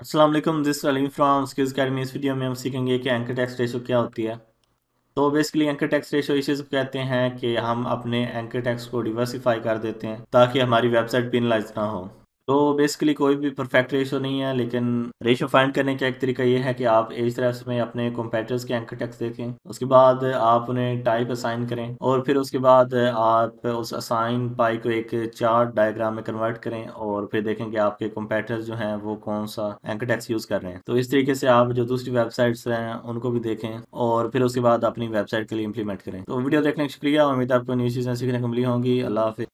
Aslam this Aleem from skills academy इस video में हम सीखेंगे कि एंकर टैक्स रेशो क्या होती है तो बेसिकली एंकर टैक्स रेशो इसे कहते हैं कि हम अपने एंकर टैक्स को डिवर्सिफाई कर देते हैं ताकि हमारी वेबसाइट पिनलाइज ना हो तो बेसिकली कोई भी परफेक्ट रेशो नहीं है लेकिन रेशो फाइंड करने का एक तरीका ये है कि आप एज रेस में अपने कंपेटर्स के एंकर टेक्स देखें उसके बाद आप उन्हें टाइप असाइन करें और फिर उसके बाद आप उस असाइन पाई को एक चार्ट डायग्राम में कन्वर्ट करें और फिर देखें कि आपके कंपेटर्स जो हैं वो कौन सा एंकर टेक्स यूज कर रहे हैं तो इस तरीके से आप जो दूसरी वेबसाइट्स हैं उनको भी देखें और फिर उसके बाद अपनी वेबसाइट के लिए इम्प्लीमेंट करें तो वीडियो देखने का शुक्रिया उम्मीद आपको न्यू चीज़ें सीखने को मिली होंगी अल्लाह हाफि